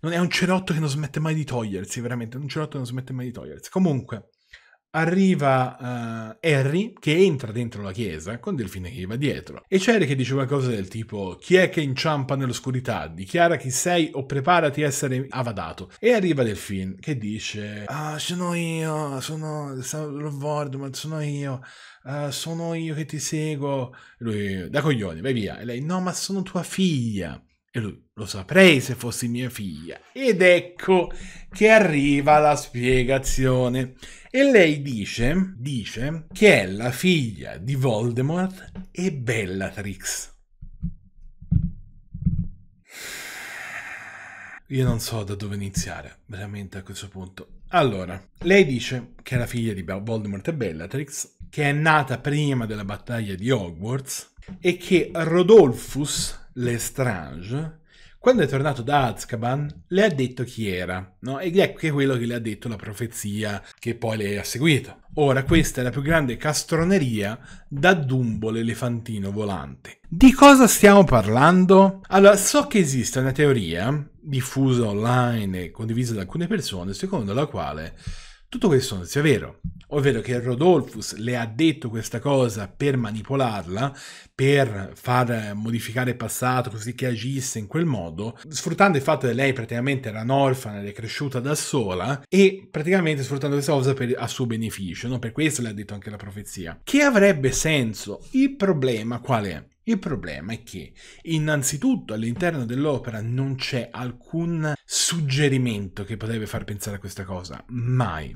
Non è un cerotto che non smette mai di togliersi, veramente, è un cerotto che non smette mai di togliersi. Comunque, arriva uh, Harry che entra dentro la chiesa con Delfine che gli va dietro e c'è Harry che dice qualcosa del tipo chi è che inciampa nell'oscurità dichiara chi sei o preparati a essere avadato e arriva Delfine che dice ah sono io sono Lord ma sono io Uh, sono io che ti seguo. Lui, da coglioni, vai via. E lei, no, ma sono tua figlia. E lui, lo saprei se fossi mia figlia. Ed ecco che arriva la spiegazione. E lei dice, dice che è la figlia di Voldemort e Bellatrix. Io non so da dove iniziare, veramente a questo punto. Allora, lei dice che è la figlia di Voldemort e Bellatrix, che è nata prima della battaglia di Hogwarts e che Rodolphus Lestrange quando è tornato da Azkaban, le ha detto chi era, no? Ed è che quello che le ha detto la profezia che poi le ha seguito. Ora, questa è la più grande castroneria da Dumbo l'elefantino volante. Di cosa stiamo parlando? Allora, so che esiste una teoria diffusa online e condivisa da alcune persone, secondo la quale tutto questo non sia vero, ovvero che Rodolphus le ha detto questa cosa per manipolarla, per far modificare il passato così che agisse in quel modo, sfruttando il fatto che lei praticamente era un'orfana ed è cresciuta da sola e praticamente sfruttando questa cosa per, a suo beneficio, no? per questo le ha detto anche la profezia. Che avrebbe senso? Il problema qual è? Il problema è che innanzitutto all'interno dell'opera non c'è alcun suggerimento che potrebbe far pensare a questa cosa, mai.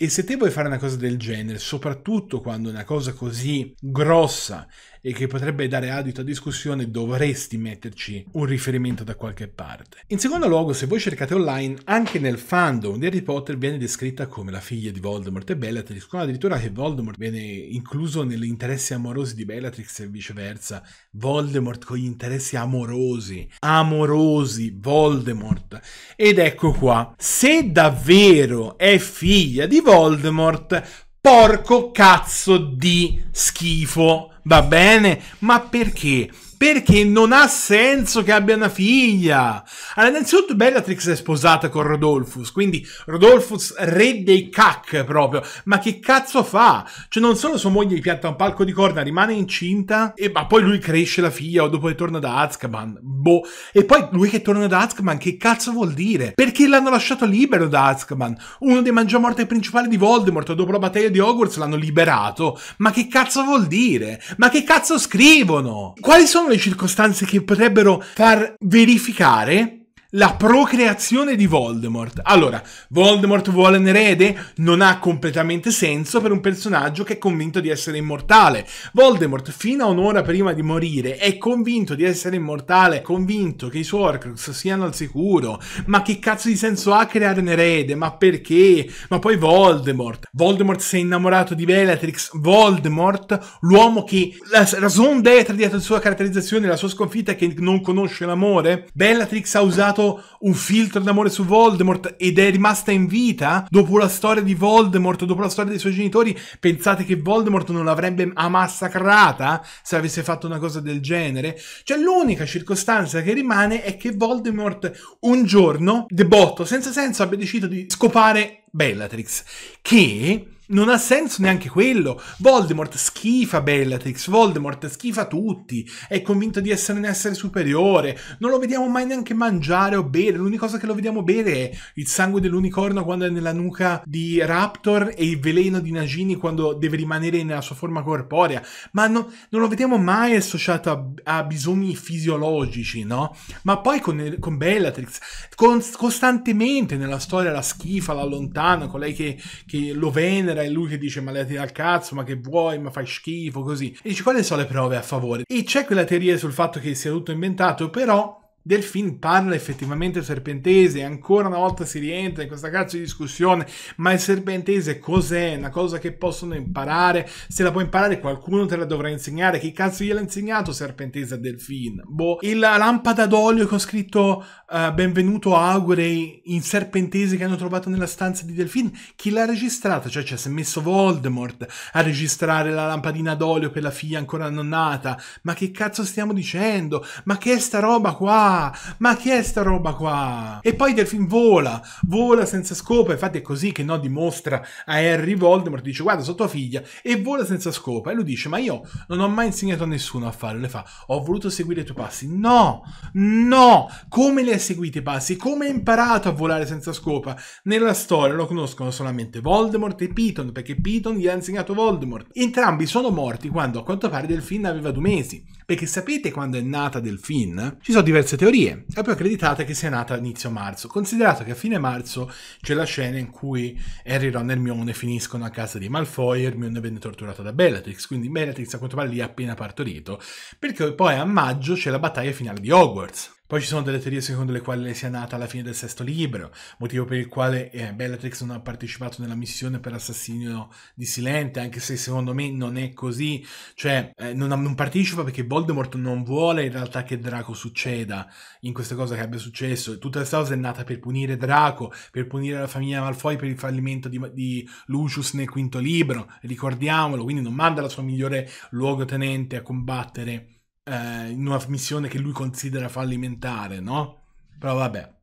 E se te vuoi fare una cosa del genere, soprattutto quando è una cosa così grossa e che potrebbe dare adito a discussione, dovresti metterci un riferimento da qualche parte. In secondo luogo, se voi cercate online, anche nel fandom di Harry Potter viene descritta come la figlia di Voldemort e Bellatrix, con addirittura che Voldemort viene incluso negli interessi amorosi di Bellatrix e viceversa. Voldemort con gli interessi amorosi, amorosi, Voldemort. Ed ecco qua, se davvero è figlia di Voldemort. Porco cazzo di schifo, va bene? Ma perché? perché non ha senso che abbia una figlia. Allora, innanzitutto Bellatrix è sposata con Rodolfus, quindi Rodolfus re dei cac proprio. Ma che cazzo fa? Cioè, non solo sua moglie gli pianta un palco di corna, rimane incinta, e, ma poi lui cresce la figlia o dopo che torna da Azkaban. Boh. E poi lui che torna da Azkaban, che cazzo vuol dire? Perché l'hanno lasciato libero da Azkaban? Uno dei mangiamorte principali di Voldemort, dopo la battaglia di Hogwarts l'hanno liberato. Ma che cazzo vuol dire? Ma che cazzo scrivono? Quali sono sono le circostanze che potrebbero far verificare la procreazione di Voldemort. Allora, Voldemort vuole un erede? Non ha completamente senso per un personaggio che è convinto di essere immortale. Voldemort, fino a un'ora prima di morire, è convinto di essere immortale, convinto che i suoi Horcrux siano al sicuro. Ma che cazzo di senso ha creare un erede? Ma perché? Ma poi Voldemort. Voldemort si è innamorato di Bellatrix. Voldemort, l'uomo che... La raison d'être dietro la sua caratterizzazione, la sua sconfitta è che non conosce l'amore? Bellatrix ha usato lanciato un filtro d'amore su Voldemort ed è rimasta in vita dopo la storia di Voldemort, dopo la storia dei suoi genitori, pensate che Voldemort non l'avrebbe massacrata se avesse fatto una cosa del genere? Cioè l'unica circostanza che rimane è che Voldemort un giorno, debotto, senza senso, abbia deciso di scopare Bellatrix, che non ha senso neanche quello. Voldemort schifa Bellatrix, Voldemort schifa tutti, è convinto di essere un essere superiore, non lo vediamo mai neanche mangiare o bere, l'unica cosa che lo vediamo bere è il sangue dell'unicorno quando è nella nuca di Raptor e il veleno di Nagini quando deve rimanere nella sua forma corporea, ma no, non lo vediamo mai associato a, a, bisogni fisiologici, no? Ma poi con, con Bellatrix, con, costantemente nella storia la schifa, la allontana, colei che, che lo venera, povera e lui che dice ma le tira al cazzo, ma che vuoi, ma fai schifo, così. E dici quali sono le prove a favore? E c'è quella teoria sul fatto che sia tutto inventato, però del film parla effettivamente Serpentese, ancora una volta si rientra in questa cazzo di discussione, ma il Serpentese cos'è? Una cosa che possono imparare? Se la puoi imparare qualcuno te la dovrà insegnare, che cazzo gliel'ha insegnato Serpentese a Delfin? Boh, la lampada d'olio che ho scritto uh, benvenuto Augurei in Serpentese che hanno trovato nella stanza di Delfin, chi l'ha registrata? Cioè cioè, si è messo Voldemort a registrare la lampadina d'olio per la figlia ancora non nata, ma che cazzo stiamo dicendo? Ma che è sta roba qua? Ma che è sta roba qua? E poi Delfin vola, vola senza scopo, infatti è così che no dimostra a Harry Voldemort, dice guarda sono tua figlia e vola senza scopo e lui dice ma io non ho mai insegnato a nessuno a farlo, le fa ho voluto seguire i tuoi passi, no, no, come le hai seguiti i passi, come hai imparato a volare senza scopa? Nella storia lo conoscono solamente Voldemort e Piton perché Piton gli ha insegnato Voldemort, entrambi sono morti quando a quanto pare Delfin aveva due mesi. Perché sapete quando è nata Delfin? Ci sono diverse teorie. È poi accreditata che sia nata inizio marzo, considerato che a fine marzo c'è la scena in cui Harry, Ron e Hermione finiscono a casa di Malfoy e Hermione venne torturata da Bellatrix, quindi Bellatrix a quanto pare lì ha appena partorito, perché poi a maggio c'è la battaglia finale di Hogwarts. Poi ci sono delle teorie secondo le quali lei sia nata alla fine del sesto libro, motivo per il quale eh, Bellatrix non ha partecipato nella missione per l'assassinio di Silente, anche se secondo me non è così, cioè eh, non, non, partecipa perché Voldemort non vuole in realtà che Draco succeda in questa cosa che abbia successo, tutta questa cosa è nata per punire Draco, per punire la famiglia Malfoy per il fallimento di, di Lucius nel quinto libro, ricordiamolo, quindi non manda la sua migliore luogotenente a combattere eh, in una missione che lui considera fallimentare, no? Però vabbè,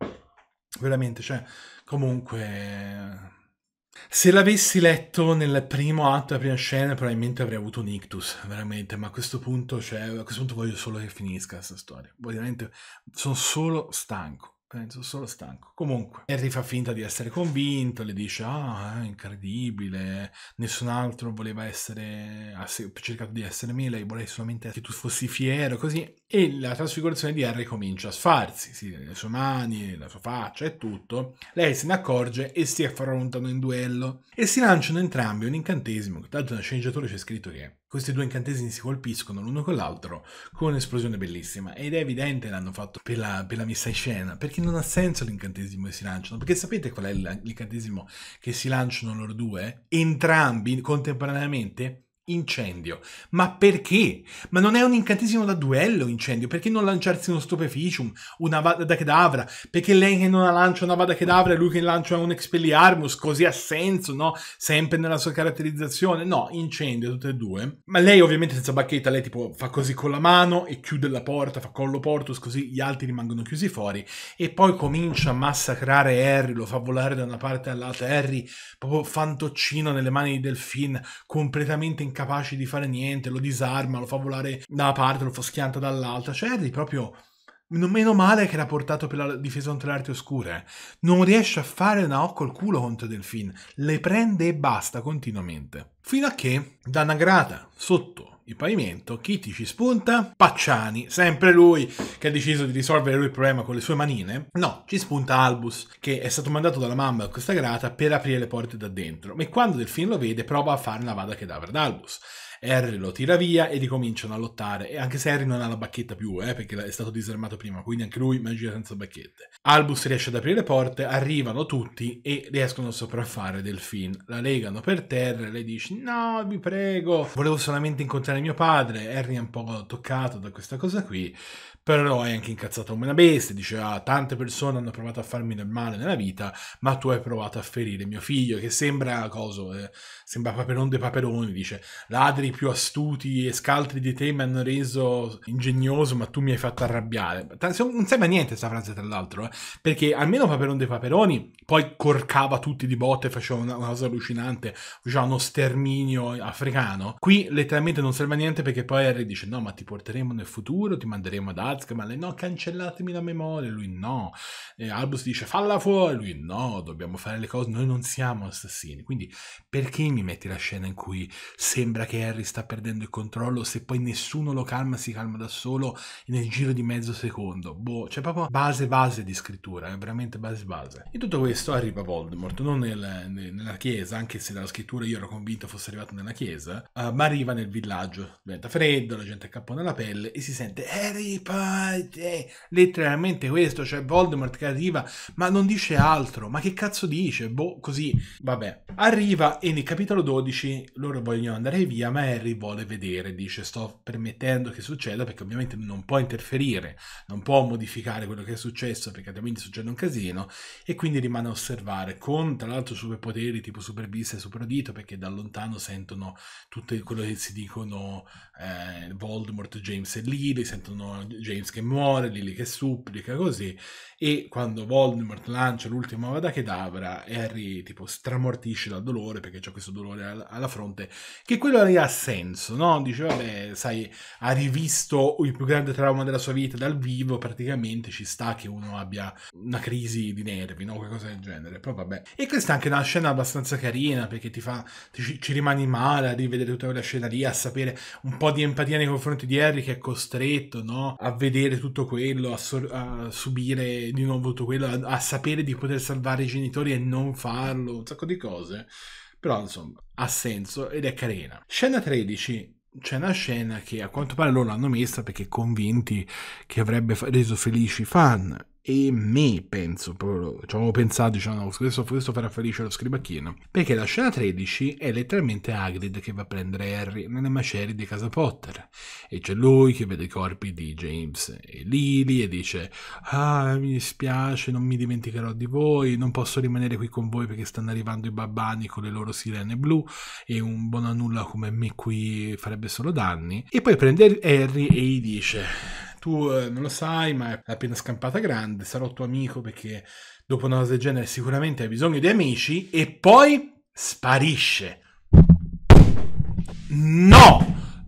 veramente, cioè, comunque... Se l'avessi letto nel primo atto, la prima scena, probabilmente avrei avuto un ictus, veramente, ma a questo punto, cioè, a questo punto voglio solo che finisca questa storia. Voglio Veramente, sono solo stanco sono solo stanco. Comunque, Harry fa finta di essere convinto, le dice, ah, è incredibile, nessun altro voleva essere, ha cercato di essere me, lei voleva solamente che tu fossi fiero, così. E la trasfigurazione di Harry comincia a sfarsi, sì, le sue mani, la sua faccia e tutto. Lei se ne accorge e si affrontano in duello. E si lanciano entrambi un incantesimo, tanto nel sceneggiatore c'è scritto che questi due incantesimi si colpiscono l'uno con l'altro con un'esplosione bellissima ed è evidente l'hanno fatto per la, per la, messa in scena perché non ha senso l'incantesimo che si lanciano perché sapete qual è l'incantesimo che si lanciano loro due? Entrambi contemporaneamente? Incendio. Ma perché? Ma non è un incantesimo da duello incendio? Perché non lanciarsi uno stupeficium, una vada cadavra? Perché lei che non la lancia una vada cadavra e lui che lancia un expelliarmus? Così ha senso, no? Sempre nella sua caratterizzazione? No, incendio, tutte e due. Ma lei ovviamente senza bacchetta, lei tipo fa così con la mano e chiude la porta, fa collo portus, così gli altri rimangono chiusi fuori. E poi comincia a massacrare Harry, lo fa volare da una parte all'altra. Harry, proprio fantoccino nelle mani di Delfin, completamente in incapaci di fare niente, lo disarma, lo fa volare da una parte, lo fa schianta dall'altra. Cioè Harry proprio meno male che l'ha portato per la difesa contro le arti oscure. Non riesce a fare una O al culo contro Delfin. Le prende e basta continuamente. Fino a che, da una grata sotto il pavimento, Kitty ci spunta, Pacciani, sempre lui che ha deciso di risolvere lui il problema con le sue manine, no, ci spunta Albus, che è stato mandato dalla mamma a questa grata per aprire le porte da dentro, E quando Delfin lo vede prova a fare una vada che dà per Albus Harry lo tira via e ricominciano a lottare. E anche se Harry non ha la bacchetta più, eh, perché è stato disarmato prima, quindi anche lui magia senza bacchette. Albus riesce ad aprire le porte, arrivano tutti e riescono a sopraffare Delfin. La legano per terra e lei dice: No, vi prego, volevo solamente incontrare mio padre. Harry è un po' toccato da questa cosa qui però è anche incazzato come una bestia, diceva ah, tante persone hanno provato a farmi del male nella vita, ma tu hai provato a ferire mio figlio, che sembra, coso, eh, sembra Paperon dei Paperoni, dice ladri più astuti e scaltri di te mi hanno reso ingegnoso, ma tu mi hai fatto arrabbiare. Non sembra niente questa frase tra l'altro, eh, perché almeno Paperon dei Paperoni poi corcava tutti di botte, faceva una, una cosa allucinante, faceva uno sterminio africano. Qui letteralmente non serve a niente perché poi Harry dice no, ma ti porteremo nel futuro, ti manderemo ad altri, Faz ma le no, cancellatemi la memoria, lui no. E Albus dice falla fuori, lui no, dobbiamo fare le cose, noi non siamo assassini. Quindi perché mi metti la scena in cui sembra che Harry sta perdendo il controllo se poi nessuno lo calma, si calma da solo nel giro di mezzo secondo? Boh, c'è cioè proprio base base di scrittura, è eh, veramente base base. In tutto questo arriva Voldemort, non nel, nel, nella chiesa, anche se dalla scrittura io ero convinto fosse arrivato nella chiesa, uh, ma arriva nel villaggio, diventa freddo, la gente accappa nella pelle e si sente Harry Potter! è letteralmente questo, cioè Voldemort che arriva, ma non dice altro, ma che cazzo dice? Boh, così, vabbè. Arriva e nel capitolo 12 loro vogliono andare via, ma Harry vuole vedere, dice sto permettendo che succeda perché ovviamente non può interferire, non può modificare quello che è successo perché altrimenti succede un casino e quindi rimane a osservare con tra l'altro superpoteri tipo supervista e superudito perché da lontano sentono tutto quello che si dicono eh, Voldemort, James e Lily, sentono James James che muore, Lily che supplica, così. E quando Voldemort lancia l'ultima vada Avada Kedavra, Harry tipo stramortisce dal dolore perché c'è questo dolore alla, alla fronte, che quello lì ha senso, no? Dice, vabbè, sai, ha rivisto il più grande trauma della sua vita dal vivo, praticamente ci sta che uno abbia una crisi di nervi, no? Qualcosa del genere. Poi vabbè. E questa è anche una scena abbastanza carina perché ti fa, ti, ci rimani male a rivedere tutta quella scena lì, a sapere un po' di empatia nei confronti di Harry che è costretto, no? A vedere vedere tutto quello, a, so- a, subire di nuovo tutto quello, a-, a sapere di poter salvare i genitori e non farlo, un sacco di cose. Però insomma, ha senso ed è carina. Scena 13, c'è una scena che a quanto pare loro l'hanno messa perché convinti che avrebbe reso felici i fan e me, penso, proprio, ci avevo pensato, diciamo, no, oh, questo, questo farà felice lo scribacchino, perché la scena 13 è letteralmente Hagrid che va a prendere Harry nelle macerie di casa Potter, e c'è lui che vede i corpi di James e Lily e dice, ah, mi dispiace, non mi dimenticherò di voi, non posso rimanere qui con voi perché stanno arrivando i babbani con le loro sirene blu, e un buon a nulla come me qui farebbe solo danni, e poi prende Harry e gli dice tu eh, non lo sai, ma è appena scampata grande, sarò tuo amico perché dopo una cosa del genere sicuramente hai bisogno di amici e poi sparisce. No! No!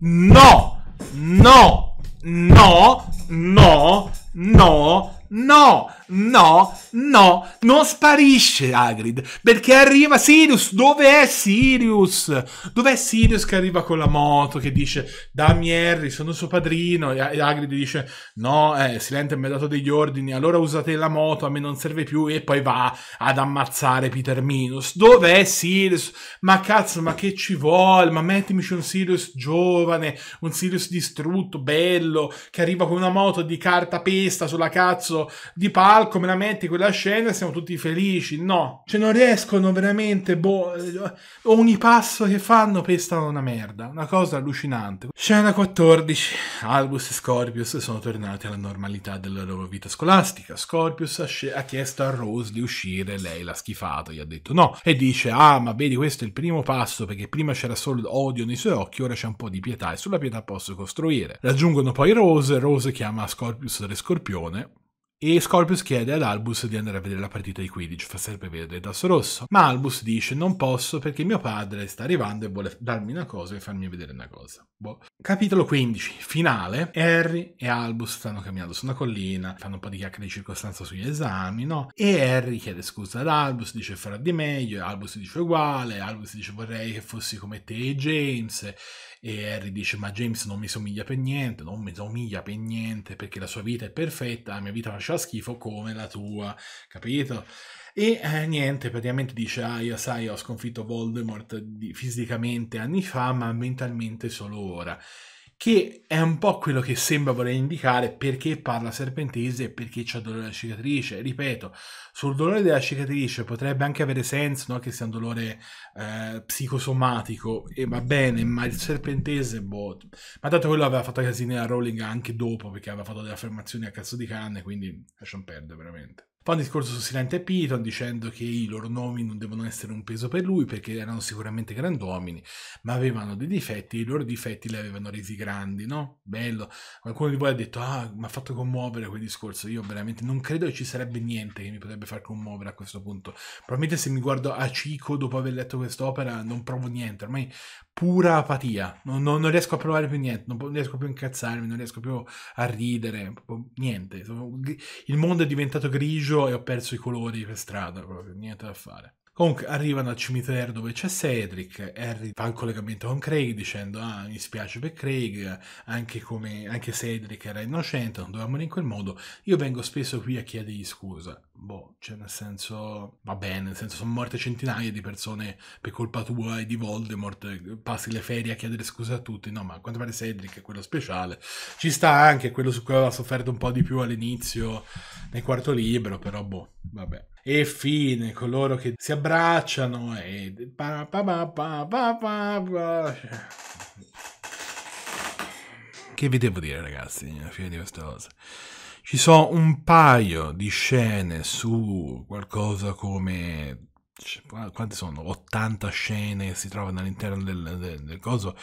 No! No! No! No! No! No, no, non sparisce Hagrid, perché arriva Sirius, dove è Sirius? Dov'è Sirius che arriva con la moto, che dice, dammi Harry, sono suo padrino, e Hagrid dice, no, eh, Silente mi ha dato degli ordini, allora usate la moto, a me non serve più, e poi va ad ammazzare Peter Minus. Dov'è Sirius? Ma cazzo, ma che ci vuole? Ma mettimici un Sirius giovane, un Sirius distrutto, bello, che arriva con una moto di carta pesta sulla cazzo di palo, tal come la metti quella scena siamo tutti felici. No, cioè non riescono veramente, boh, eh, ogni passo che fanno pestano una merda, una cosa allucinante. Scena 14. Albus e Scorpius sono tornati alla normalità della loro vita scolastica. Scorpius ha, ha chiesto a Rose di uscire, lei l'ha schifato, gli ha detto no e dice "Ah, ma vedi questo è il primo passo perché prima c'era solo odio nei suoi occhi, ora c'è un po' di pietà e sulla pietà posso costruire". Raggiungono poi Rose, Rose chiama Scorpius re scorpione e Scorpius chiede ad Albus di andare a vedere la partita di Quidditch, fa sempre vedere il tasso rosso, ma Albus dice non posso perché mio padre sta arrivando e vuole darmi una cosa e farmi vedere una cosa. Boh. Capitolo 15, finale, Harry e Albus stanno camminando su una collina, fanno un po' di chiacchiere di circostanza sugli esami, no? E Harry chiede scusa ad Albus, dice farà di meglio, Albus dice uguale, Albus dice vorrei che fossi come te e James, e Harry dice: Ma James non mi somiglia per niente, non mi somiglia per niente perché la sua vita è perfetta, la mia vita faceva schifo come la tua, capito? E eh, niente, praticamente dice: Ah, io sai, ho sconfitto Voldemort fisicamente anni fa, ma mentalmente solo ora che è un po' quello che sembra voler indicare perché parla serpentese e perché c'è dolore della cicatrice. Ripeto, sul dolore della cicatrice potrebbe anche avere senso no? che sia un dolore eh, psicosomatico e va bene, ma il serpentese, boh. Ma tanto quello aveva fatto casino a Rowling anche dopo perché aveva fatto delle affermazioni a cazzo di canne, quindi lasciamo perdere veramente. Fa un discorso su Silente Python dicendo che i loro nomi non devono essere un peso per lui perché erano sicuramente grandomini, ma avevano dei difetti, e i loro difetti li avevano resi grandi, no? Bello. Qualcuno di voi ha detto, ah, mi ha fatto commuovere quel discorso. Io veramente non credo che ci sarebbe niente che mi potrebbe far commuovere a questo punto. Probabilmente se mi guardo a Cico dopo aver letto quest'opera non provo niente, ormai pura apatia, non, non, non, riesco a provare più niente, non riesco più a incazzarmi, non riesco più a ridere, niente. Il mondo è diventato grigio peggio e ho perso i colori per strada, proprio niente da fare. Comunque arrivano al cimitero dove c'è Cedric, Harry fa un collegamento con Craig dicendo ah mi spiace per Craig, anche, come, anche Cedric era innocente, non dovevamo in quel modo, io vengo spesso qui a chiedergli scusa boh, cioè nel senso, va bene, nel senso sono morte centinaia di persone per colpa tua e di Voldemort, passi le ferie a chiedere scusa a tutti, no ma a quanto pare Cedric è quello speciale, ci sta anche quello su cui aveva sofferto un po' di più all'inizio nel quarto libro, però boh, vabbè. E fine, coloro che si abbracciano e... Pa, Che vi devo dire ragazzi, fine di questa cosa? Ci sono un paio di scene su qualcosa come cioè, quante sono? 80 scene che si trovano all'interno del, del, del, coso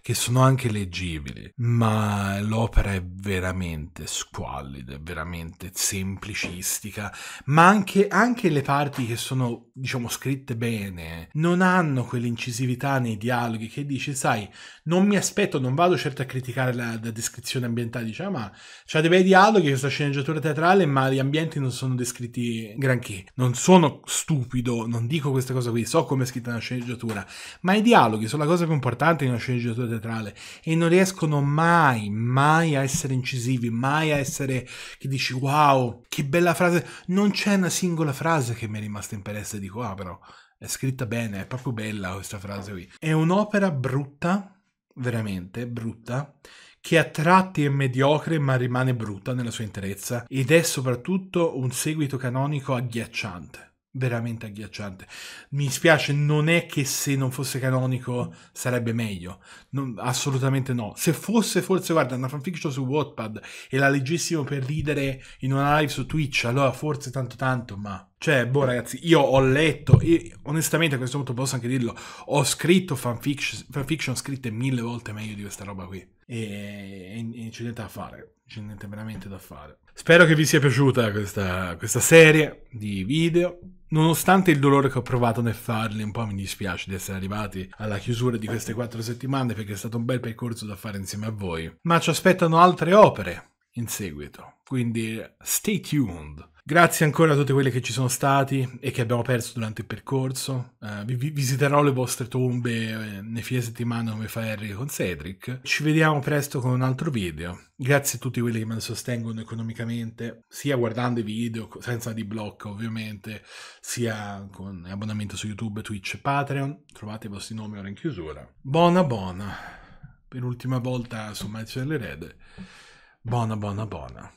che sono anche leggibili, ma l'opera è veramente squallida, è veramente semplicistica, ma anche, anche le parti che sono, diciamo, scritte bene non hanno quell'incisività nei dialoghi che dici, sai, non mi aspetto, non vado certo a criticare la, la descrizione ambientale, diciamo, ma c'ha dei bei dialoghi, questa sceneggiatura teatrale, ma gli ambienti non sono descritti granché, non sono stupido, non non dico questa cosa qui, so come è scritta una sceneggiatura, ma i dialoghi sono la cosa più importante in una sceneggiatura teatrale e non riescono mai, mai a essere incisivi, mai a essere che dici wow, che bella frase, non c'è una singola frase che mi è rimasta impressa e dico ah però è scritta bene, è proprio bella questa frase qui. È un'opera brutta, veramente brutta, che a tratti è mediocre ma rimane brutta nella sua interezza ed è soprattutto un seguito canonico agghiacciante veramente agghiacciante. Mi spiace, non è che se non fosse canonico sarebbe meglio, non, assolutamente no. Se fosse, forse, guarda, una fanfiction su Wattpad e la leggessimo per ridere in una live su Twitch, allora forse tanto tanto, ma... Cioè, boh, ragazzi, io ho letto, e onestamente a questo punto posso anche dirlo, ho scritto fanfiction, fanfiction scritte mille volte meglio di questa roba qui. E, e, e c'è niente da fare, c'è niente veramente da fare. Spero che vi sia piaciuta questa, questa serie di video. Nonostante il dolore che ho provato nel farli, un po' mi dispiace di essere arrivati alla chiusura di queste quattro settimane perché è stato un bel percorso da fare insieme a voi. Ma ci aspettano altre opere in seguito, quindi stay tuned. Grazie ancora a tutti quelli che ci sono stati e che abbiamo perso durante il percorso. Uh, vi, vi visiterò le vostre tombe eh, nei fine settimana come fa Harry con Cedric. Ci vediamo presto con un altro video. Grazie a tutti quelli che mi sostengono economicamente, sia guardando i video senza di blocco ovviamente, sia con abbonamento su YouTube, Twitch e Patreon. Trovate i vostri nomi ora in chiusura. Buona buona. Per l'ultima volta su Match delle Rede. Buona buona buona.